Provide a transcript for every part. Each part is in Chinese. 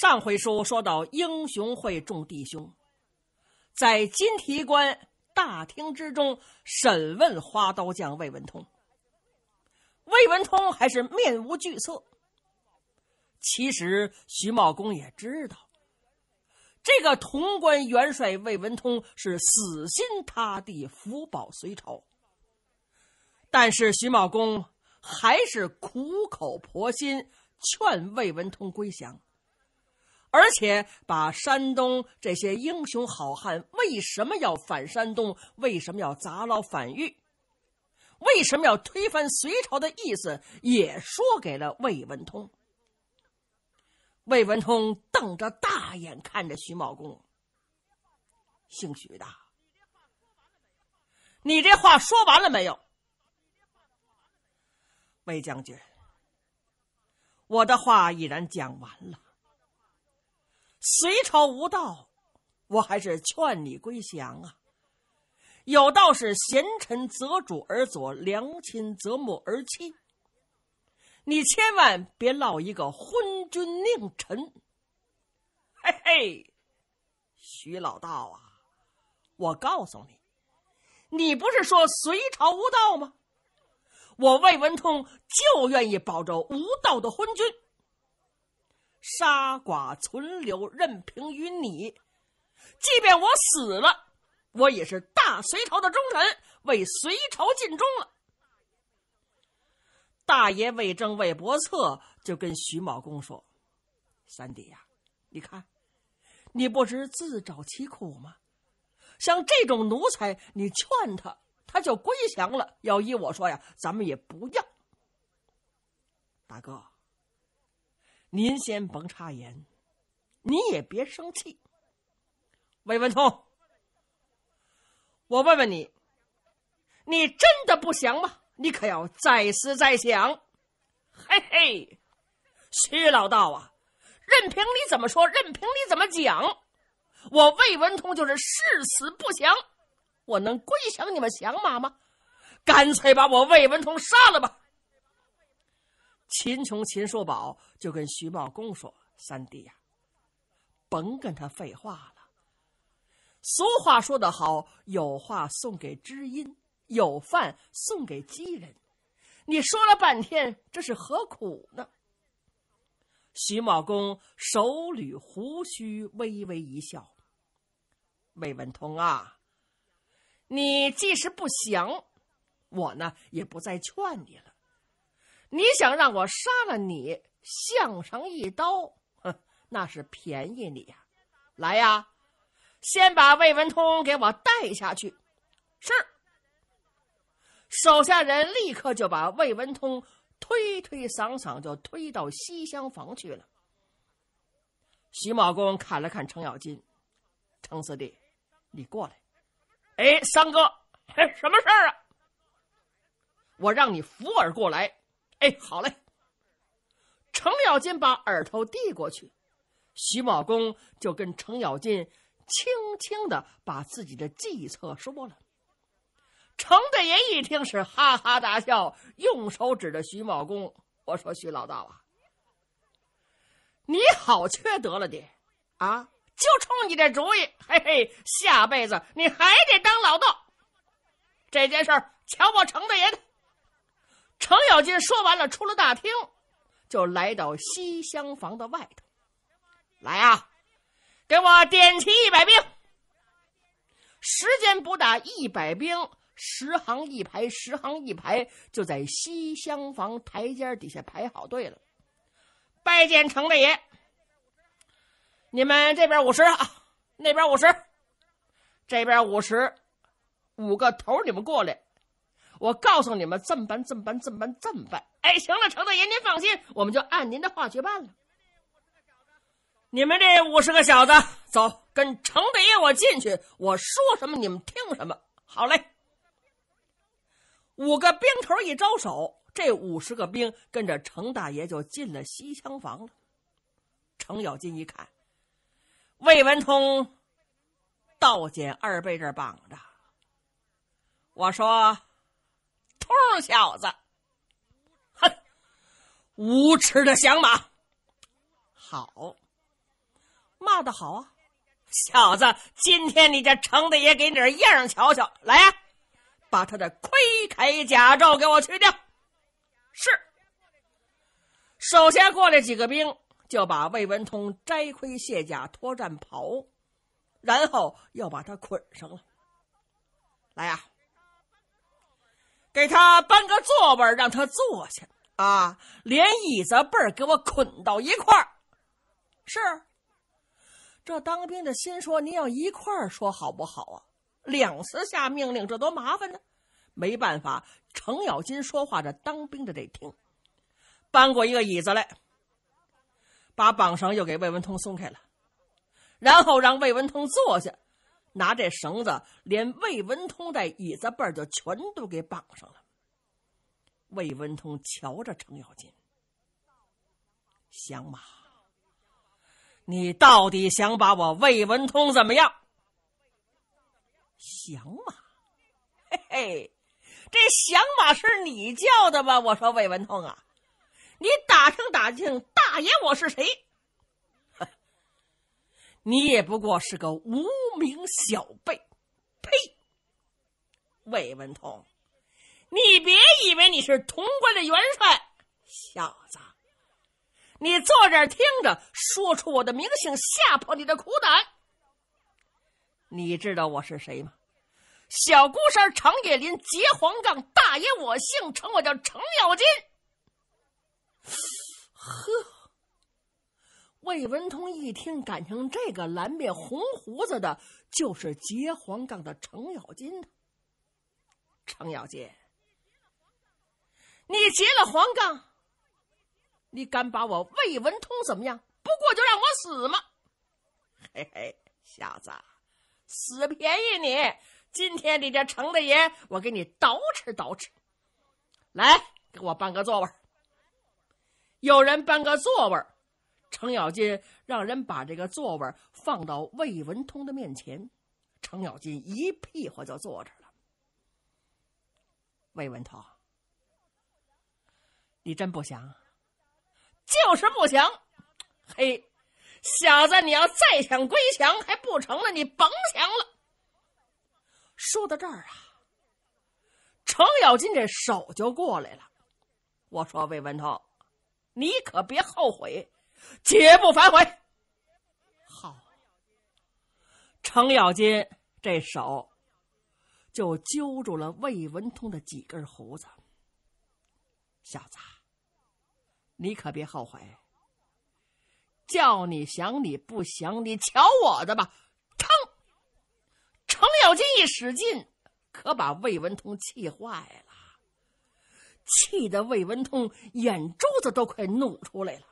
上回书说到，英雄会众弟兄在金提关大厅之中审问花刀将魏文通，魏文通还是面无惧色。其实徐茂公也知道，这个潼关元帅魏文通是死心塌地福保隋朝，但是徐茂公还是苦口婆心劝魏文通归降。而且把山东这些英雄好汉为什么要反山东，为什么要砸牢反狱，为什么要推翻隋朝的意思，也说给了魏文通。魏文通瞪着大眼看着徐茂公，姓徐的，你这话说完了没有？魏将军，我的话已然讲完了。隋朝无道，我还是劝你归降啊！有道是“贤臣择主而左，良亲择母而妻”，你千万别落一个昏君佞臣。嘿嘿，徐老道啊，我告诉你，你不是说隋朝无道吗？我魏文通就愿意保着无道的昏君。杀剐存留，任凭于你。即便我死了，我也是大隋朝的忠臣，为隋朝尽忠了。大爷魏征、魏伯策就跟徐茂公说：“三弟呀，你看，你不是自找其苦吗？像这种奴才，你劝他，他就归降了。要依我说呀，咱们也不要。”大哥。您先甭插言，你也别生气。魏文通，我问问你，你真的不降吗？你可要再思再想。嘿嘿，徐老道啊，任凭你怎么说，任凭你怎么讲，我魏文通就是誓死不降。我能归降你们降马吗？干脆把我魏文通杀了吧。秦琼、秦叔宝就跟徐茂公说：“三弟呀，甭跟他废话了。俗话说得好，有话送给知音，有饭送给饥人。你说了半天，这是何苦呢？”徐茂公手捋胡须，微微一笑：“魏文通啊，你既是不降，我呢也不再劝你了。”你想让我杀了你，向上一刀，哼，那是便宜你呀！来呀，先把魏文通给我带下去。是，手下人立刻就把魏文通推推搡搡就推到西厢房去了。徐茂公看了看程咬金，程四弟，你过来。哎，三哥，什么事儿啊？我让你扶尔过来。哎，好嘞！程咬金把耳朵递过去，徐茂公就跟程咬金轻轻的把自己的计策说了。程大爷一听是哈哈大笑，用手指着徐茂公：“我说徐老道啊，你好缺德了，点啊！就冲你这主意，嘿嘿，下辈子你还得当老道。这件事儿，瞧我程大爷的。”程咬金说完了，出了大厅，就来到西厢房的外头。来啊，给我点齐一百兵。时间不大，一百兵，十行一排，十行一排，就在西厢房台阶底下排好队了。拜见程大爷！你们这边五十啊，那边五十，这边五十五个头，你们过来。我告诉你们，这么办，这么办，这么办，这么办。哎，行了，程大爷，您放心，我们就按您的话去办了。你们这五十个小子，走，跟程大爷我进去。我说什么，你们听什么。好嘞。五个兵头一招手，这五十个兵跟着程大爷就进了西厢房了。程咬金一看，魏文通，道捡二贝这绑着。我说。兔小子，哼，无耻的响马，好，骂的好啊！小子，今天你这成的也给你样瞧瞧，来呀，把他的盔铠甲胄给我去掉。是，首先过来几个兵，就把魏文通摘盔卸甲脱战袍，然后又把他捆上了。来呀！给他搬个座位让他坐下啊！连椅子背给我捆到一块儿。是，这当兵的心说：“您要一块儿说好不好啊？两次下命令，这多麻烦呢。”没办法，程咬金说话，这当兵的得听。搬过一个椅子来，把绑绳又给魏文通松开了，然后让魏文通坐下。拿这绳子，连魏文通的椅子背儿就全都给绑上了。魏文通瞧着程咬金，降马，你到底想把我魏文通怎么样？降马，嘿嘿，这降马是你叫的吧？我说魏文通啊，你打听打听，大爷我是谁？你也不过是个无名小辈，呸！魏文通，你别以为你是潼关的元帅，小子，你坐这儿听着，说出我的名姓，吓破你的苦胆。你知道我是谁吗？小孤山长野林结黄杠，大爷我姓程，我叫程咬金。呵。魏文通一听，感情这个蓝面红胡子的就是劫黄杠的程咬金。程咬金，你劫了黄杠，你敢把我魏文通怎么样？不过就让我死吗？嘿嘿，小子，死便宜你！今天你这程大爷，我给你捯饬捯饬。来，给我搬个座位有人搬个座位程咬金让人把这个座位放到魏文通的面前，程咬金一屁股就坐这了。魏文通，你真不想？就是不想！嘿，小子，你要再想归降还不成了，你甭想了。说到这儿啊，程咬金这手就过来了。我说魏文通，你可别后悔。绝不反悔。好，程咬金这手就揪住了魏文通的几根胡子。小子，你可别后悔！叫你想，你不想，你瞧我的吧！噌，程咬金一使劲，可把魏文通气坏了，气得魏文通眼珠子都快怒出来了。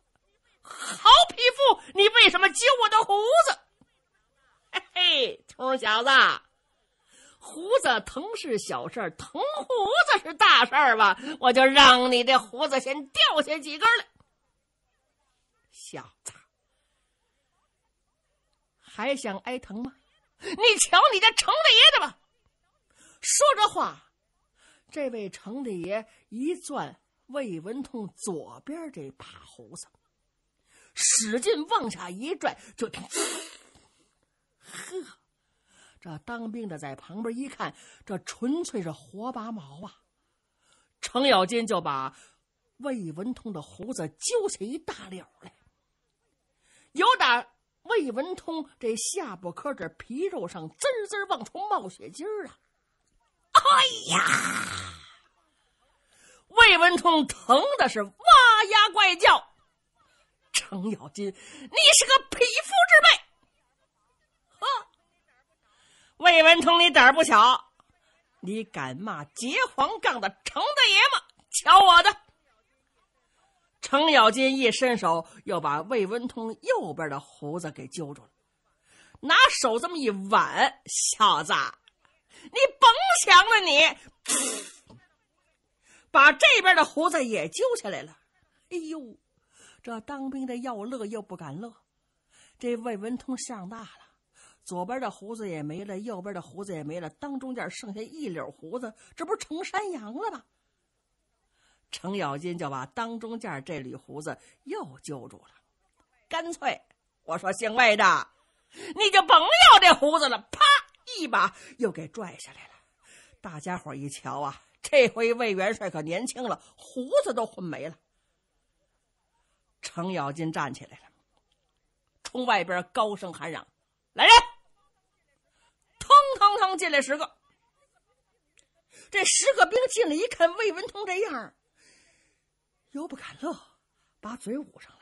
好匹夫，你为什么揪我的胡子？嘿嘿，秃小子，胡子疼是小事儿，疼胡子是大事儿吧？我就让你这胡子先掉下几根来。小子，还想挨疼吗？你瞧你这程大爷的吧！说这话，这位程大爷一攥魏文通左边这把胡子。使劲往下一拽，就呵！这当兵的在旁边一看，这纯粹是活拔毛啊！程咬金就把魏文通的胡子揪下一大绺来，有打魏文通这下巴颏这皮肉上滋滋往出冒血筋儿啊！哎呀，魏文通疼的是哇呀怪叫。程咬金，你是个匹夫之辈！呵，魏文通，你胆儿不小，你敢骂结黄杠的程大爷吗？瞧我的！程咬金一伸手，又把魏文通右边的胡子给揪住了，拿手这么一挽，小子，你甭想了，你把这边的胡子也揪下来了。哎呦！这当兵的要乐又不敢乐，这魏文通相大了，左边的胡子也没了，右边的胡子也没了，当中间剩下一绺胡子，这不是成山羊了吗？程咬金就把当中间这缕胡子又揪住了，干脆我说姓魏的，你就甭要这胡子了，啪一把又给拽下来了。大家伙一瞧啊，这回魏元帅可年轻了，胡子都混没了。程咬金站起来了，冲外边高声喊嚷：“来人！”腾腾腾，进来十个。这十个兵进来一看，魏文通这样又不敢乐，把嘴捂上了。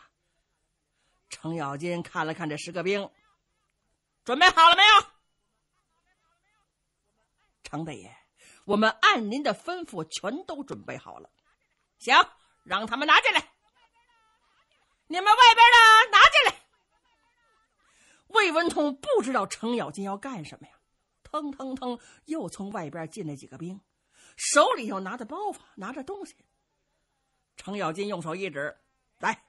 程咬金看了看这十个兵，准备好了没有？程大爷，我们按您的吩咐，全都准备好了。行，让他们拿进来。你们外边的拿进来。魏文通不知道程咬金要干什么呀，腾腾腾又从外边进来几个兵，手里又拿着包袱，拿着东西。程咬金用手一指，来，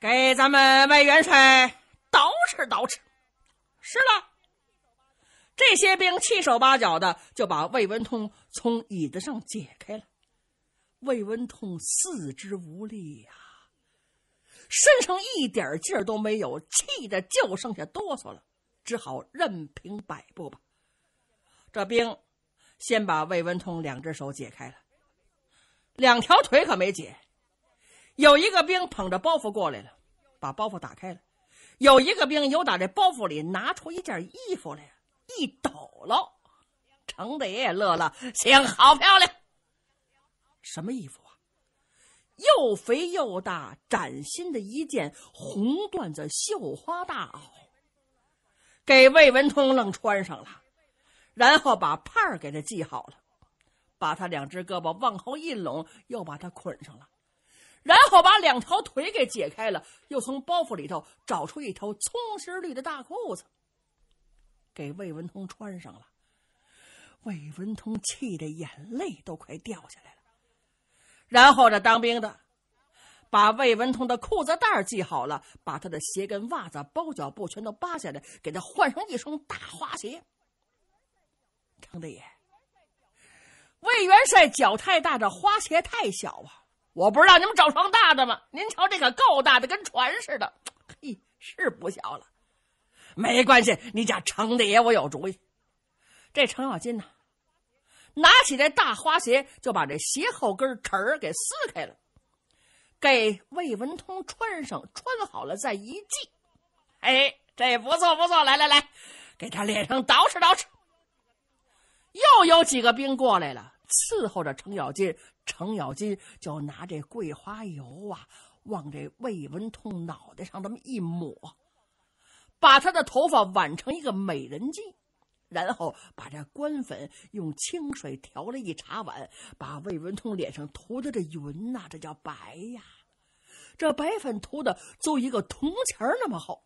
给咱们魏元帅捯饬捯饬。是了，这些兵七手八脚的就把魏文通从椅子上解开了。魏文通四肢无力呀。身上一点劲儿都没有，气得就剩下哆嗦了，只好任凭摆布吧。这兵先把魏文通两只手解开了，两条腿可没解。有一个兵捧着包袱过来了，把包袱打开了。有一个兵又打这包袱里拿出一件衣服来，一抖搂，程大爷乐了：“行，好漂亮，什么衣服？”又肥又大，崭新的一件红缎子绣花大袄，给魏文通愣穿上了，然后把帕儿给他系好了，把他两只胳膊往后一拢，又把他捆上了，然后把两条腿给解开了，又从包袱里头找出一条葱心绿的大裤子，给魏文通穿上了。魏文通气得眼泪都快掉下来了。然后这当兵的把魏文通的裤子带系好了，把他的鞋跟袜子、包脚布全都扒下来，给他换上一双大花鞋。程大爷，魏元帅脚太大，这花鞋太小啊！我不是让你们找双大的吗？您瞧这可够大的，跟船似的。嘿，是不小了。没关系，你家程大爷，我有主意。这程咬金呢？拿起这大花鞋，就把这鞋后跟齿儿给撕开了，给魏文通穿上，穿好了再一系。哎，这不错不错，来来来，给他脸上捯饬捯饬。又有几个兵过来了，伺候着程咬金。程咬金就拿这桂花油啊，往这魏文通脑袋上这么一抹，把他的头发挽成一个美人髻。然后把这官粉用清水调了一茶碗，把魏文通脸上涂的这云呐，这叫白呀，这白粉涂的就一个铜钱那么厚。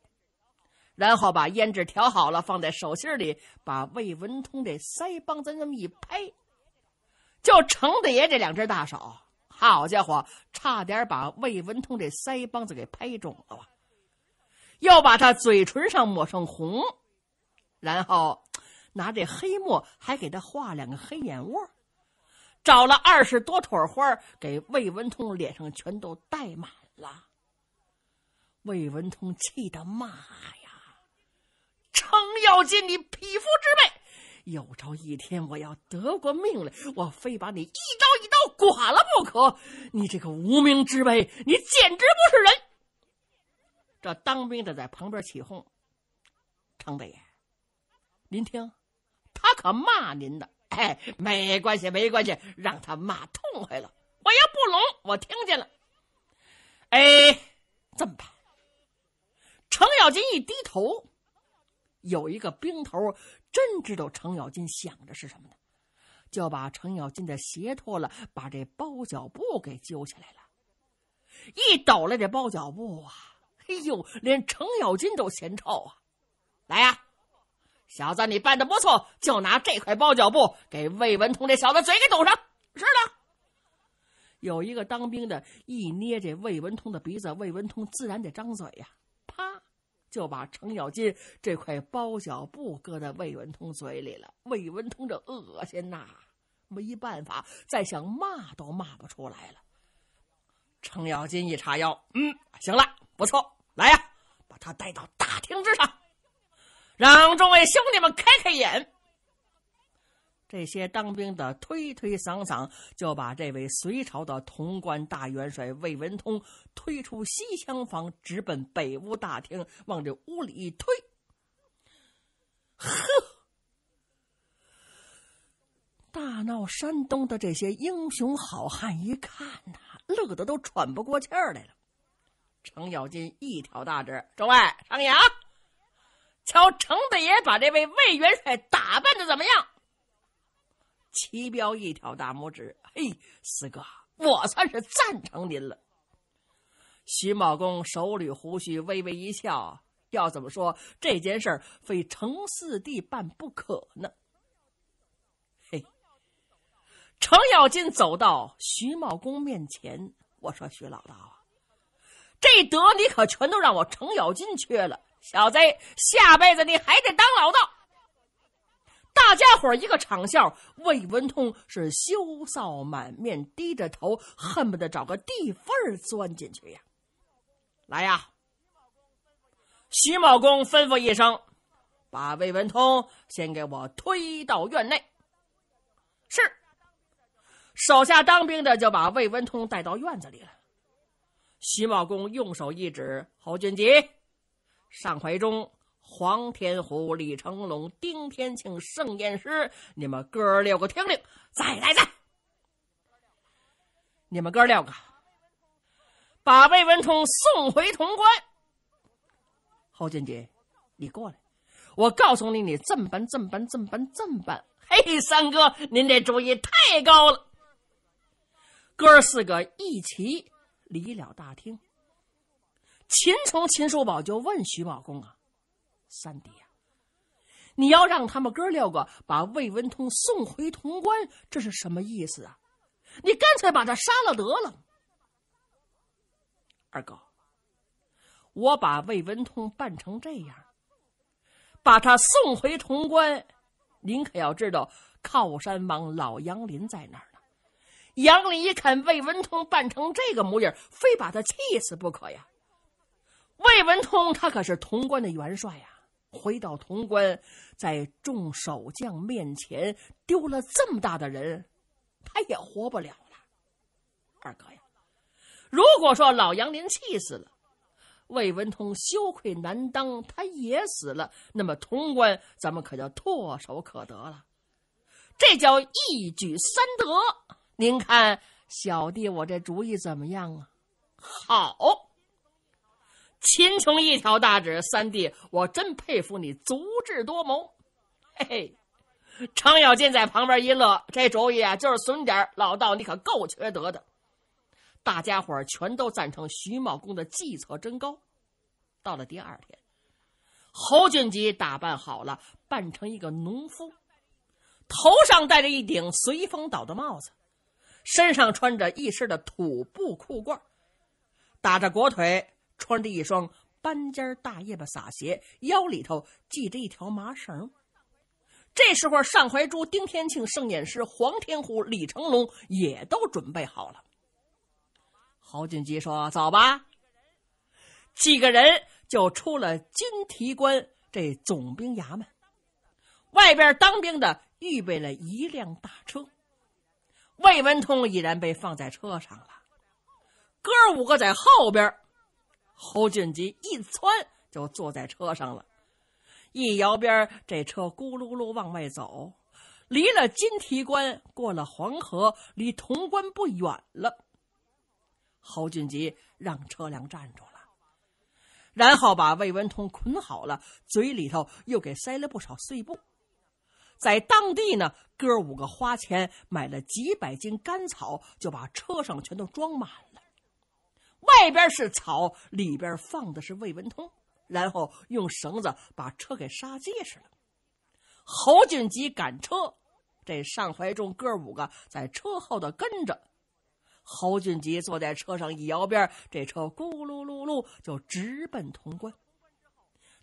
然后把胭脂调好了，放在手心里，把魏文通这腮帮子那么一拍，就程大爷这两只大手，好家伙，差点把魏文通这腮帮子给拍肿了哇！又把他嘴唇上抹上红，然后。拿这黑墨还给他画两个黑眼窝找了二十多朵花给魏文通脸上全都戴满了。魏文通气得骂呀：“程咬金，你匹夫之辈！有朝一天我要得过命来，我非把你一刀一刀剐了不可！你这个无名之辈，你简直不是人！”这当兵的在旁边起哄：“程大爷，您听。”他可骂您呢，哎，没关系，没关系，让他骂痛快了。我要不聋，我听见了。哎，这么办？程咬金一低头，有一个兵头真知道程咬金想着是什么呢，就把程咬金的鞋脱了，把这包脚布给揪起来了，一抖了这包脚布啊，嘿呦，连程咬金都嫌臭啊，来呀！小子，你办的不错，就拿这块包脚布给魏文通这小子嘴给堵上。是的，有一个当兵的一捏这魏文通的鼻子，魏文通自然得张嘴呀，啪就把程咬金这块包脚布搁在魏文通嘴里了。魏文通这恶心呐，没办法，再想骂都骂不出来了。程咬金一叉腰，嗯，行了，不错，来呀，把他带到大厅之上。让众位兄弟们开开眼！这些当兵的推推搡搡，就把这位隋朝的潼关大元帅魏文通推出西厢房，直奔北屋大厅，往这屋里一推。呵！大闹山东的这些英雄好汉一看呐，乐得都喘不过气儿来了。程咬金一挑大指，众位上眼。瞧程大爷把这位魏元帅打扮的怎么样？齐彪一挑大拇指，嘿，四哥，我算是赞成您了。徐茂公手捋胡须，微微一笑，要怎么说这件事儿，非程四弟办不可呢？嘿，程咬金走到徐茂公面前，我说徐老道啊，这德你可全都让我程咬金缺了。小子，下辈子你还得当老道。大家伙一个长笑，魏文通是羞臊满面，低着头，恨不得找个地缝钻进去呀！来呀，徐茂公吩咐一声，把魏文通先给我推到院内。是，手下当兵的就把魏文通带到院子里了。徐茂公用手一指侯俊杰。尚怀中、黄天虎、李成龙、丁天庆、盛宴师，你们哥六个听令，再来！再！你们哥六个把魏文通送回潼关。侯俊杰，你过来！我告诉你，你这么办，这么办，这么办，这么办！嘿，三哥，您这主意太高了！哥四个一齐离了大厅。秦琼、秦叔宝就问徐茂公啊：“三弟呀，你要让他们哥六个把魏文通送回潼关，这是什么意思啊？你干脆把他杀了得了。”二哥，我把魏文通扮成这样，把他送回潼关，您可要知道，靠山王老杨林在哪儿呢。杨林一看魏文通扮成这个模样，非把他气死不可呀！魏文通，他可是潼关的元帅呀！回到潼关，在众守将面前丢了这么大的人，他也活不了了。二哥呀，如果说老杨林气死了，魏文通羞愧难当，他也死了，那么潼关咱们可就唾手可得了。这叫一举三得。您看，小弟我这主意怎么样啊？好。秦琼一挑大指：“三弟，我真佩服你足智多谋。”嘿嘿，程咬金在旁边一乐：“这主意啊，就是损点儿老道，你可够缺德的。”大家伙全都赞成徐茂公的计策真高。到了第二天，侯俊吉打扮好了，扮成一个农夫，头上戴着一顶随风倒的帽子，身上穿着一身的土布裤褂，打着裹腿。穿着一双斑尖大叶巴撒鞋，腰里头系着一条麻绳。这时候，尚怀珠、丁天庆、圣眼师、黄天虎、李成龙也都准备好了。郝俊吉说：“走吧。”几个人就出了金提关这总兵衙门，外边当兵的预备了一辆大车，魏文通已然被放在车上了。哥五个在后边。侯俊吉一窜就坐在车上了，一摇边，这车咕噜噜往外走，离了金提关，过了黄河，离潼关不远了。侯俊吉让车辆站住了，然后把魏文通捆好了，嘴里头又给塞了不少碎布。在当地呢，哥五个花钱买了几百斤干草，就把车上全都装满了。外边是草，里边放的是魏文通，然后用绳子把车给杀结实了。侯俊吉赶车，这尚怀忠哥五个在车后的跟着。侯俊吉坐在车上一摇边，这车咕噜噜噜就直奔潼关。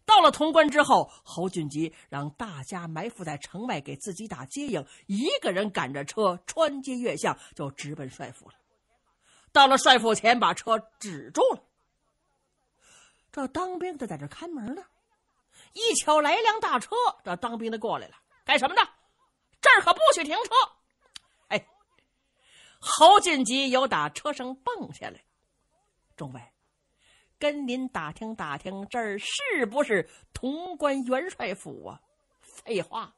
到了潼关之后，侯俊吉让大家埋伏在城外给自己打接应，一个人赶着车穿街越巷，就直奔帅府了。到了帅府前，把车止住了。这当兵的在这看门呢。一瞧来辆大车，这当兵的过来了，干什么的？这儿可不许停车。哎，侯进吉由打车上蹦下来，众位，跟您打听打听，这儿是不是潼关元帅府啊？废话，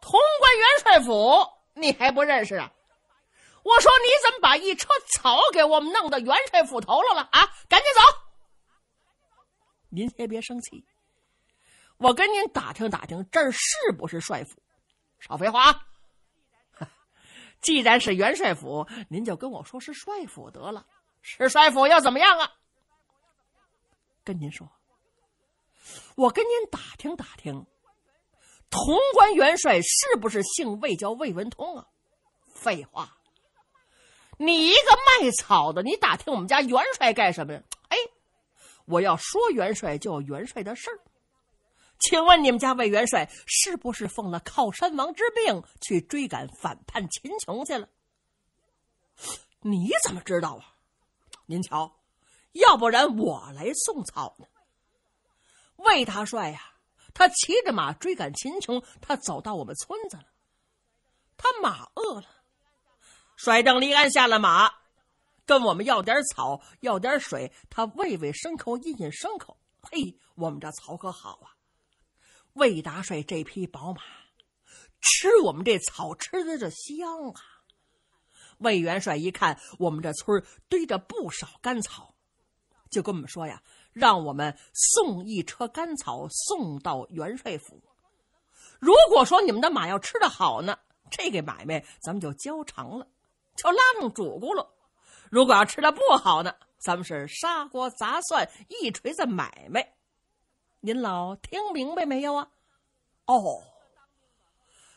潼关元帅府你还不认识啊？我说你怎么把一车草给我们弄到元帅府头了了啊？赶紧走！您先别生气，我跟您打听打听，这儿是不是帅府？少废话！啊！既然是元帅府，您就跟我说是帅府得了。是帅府又怎么样啊？跟您说，我跟您打听打听，潼关元帅是不是姓魏叫魏文通啊？废话。你一个卖草的，你打听我们家元帅干什么呀？哎，我要说元帅，就元帅的事儿。请问你们家魏元帅是不是奉了靠山王之命去追赶反叛秦琼去了？你怎么知道啊？您瞧，要不然我来送草呢。魏大帅呀，他骑着马追赶秦琼，他走到我们村子了，他马饿了。甩镫离鞍下了马，跟我们要点草，要点水。他喂喂牲口，饮饮牲口。嘿，我们这草可好啊！魏大帅这匹宝马，吃我们这草吃的这香啊！魏元帅一看我们这村堆着不少干草，就跟我们说呀：“让我们送一车干草送到元帅府。如果说你们的马要吃的好呢，这个买卖咱们就交成了。”就拉上主顾了。如果要吃的不好呢，咱们是砂锅砸蒜，一锤子买卖。您老听明白没有啊？哦，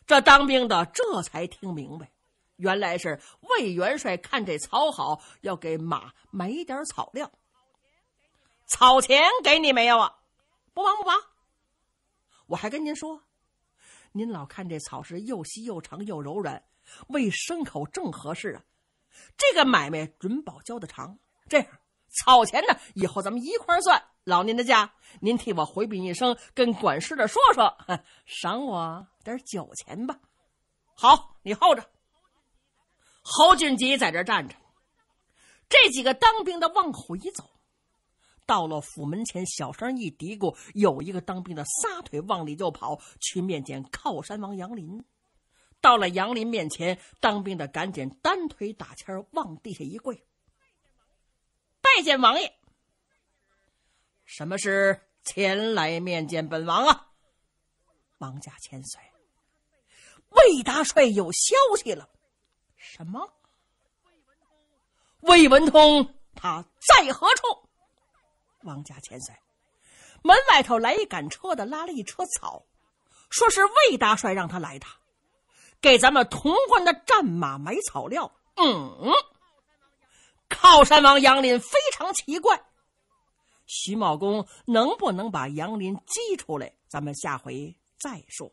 这当兵的这才听明白，原来是魏元帅看这草好，要给马买点草料。草钱给你没有啊？不忙不忙。我还跟您说，您老看这草是又细又长又柔软。喂，牲口正合适啊！这个买卖准保交的长。这样草钱呢，以后咱们一块算。老您的价，您替我回禀一声，跟管事的说说，赏我点酒钱吧。好，你候着。侯俊吉在这站着这几个当兵的往回走，到了府门前，小声一嘀咕，有一个当兵的撒腿往里就跑，去面见靠山王杨林。到了杨林面前，当兵的赶紧单腿打签往地下一跪，拜见王爷。什么是前来面见本王啊？王家千岁，魏大帅有消息了。什么？魏文通，他在何处？王家千岁，门外头来一赶车的，拉了一车草，说是魏大帅让他来的。给咱们潼关的战马买草料。嗯，靠山王杨林非常奇怪，徐茂公能不能把杨林激出来？咱们下回再说。